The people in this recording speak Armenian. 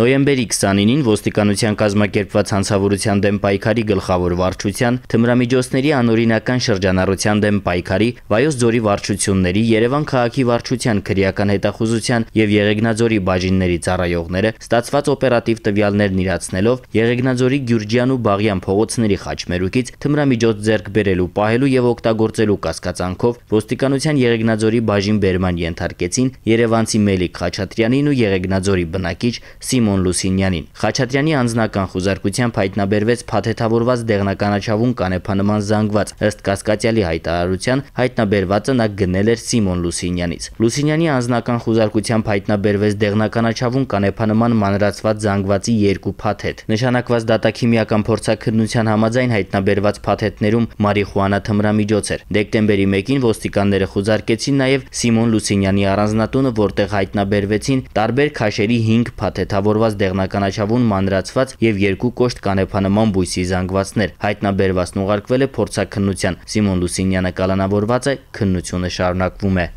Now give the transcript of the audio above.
Նոյեմբերի 29-ին ոստիկանության կազմակերպված հանցավորության դեմ պայքարի գլխավոր վարչության թմրամիջոցների անօրինական շրջանառության դեմ պայքարի Վայոց ձորի վարչությունների Երևան քաղաքի վարչության քրեական հետախուզության եւ Եղեգնաձորի բաժինների ծառայողները ստացված օպերատիվ տվյալներն իրացնելով Եղեգնաձորի Գյուրջյան ու Բաղյան փողոցների խաչմերուկից թմրամիջոց ձեռք բերելու, պահելու եւ օգտագործելու կասկածանքով ոստիկանության Եղեգնաձորի բաժին բերման ենթարկեցին Երևանցի Մելիք Խաչատրյանին ու Եղեգնաձորի բնակիչ Սիմ Սիմոն Լուսինյանին։ Խաչատրյանի անձնական խուզարկությամբ հայտնաբերվեց փաթեթավորված դեղնականաչավուն կանեփանման զանգված։ Ըստ կասկածյալի հայտարարության հայտնաբերվածը նա գնել էր Սիմոն Լուսինյանից։ Լուսինյանի անձնական խուզարկությամբ հայտնաբերվեց դեղնականաչավուն կանեփանման մանրացված զանգվածի երկու փաթեթ։ Նշանակված դատաքիմիական փորձակնության համաձայն հայտնաբերված փաթեթներում մարիխուանա թմրամիջոց էր։ Դեկտեմբերի 1-ին ոստիկանները խուզարկեցին նաև Սիմոն Լուսինյանի առանձնատունը, որտեղ հայտնաբերվեցին տարբեր քաշերի 5 փաթեթավոր ձևավորված դեղնականաչավուն մանրացված եւ երկու կոշտ կանեփանման բույսի զանգվածներ։ Հայտնաբերվածն ուղարկվել է փորձաքննության։ Սիմոն Լուսինյանը կալանավորված է, քննությունը շարունակվում է։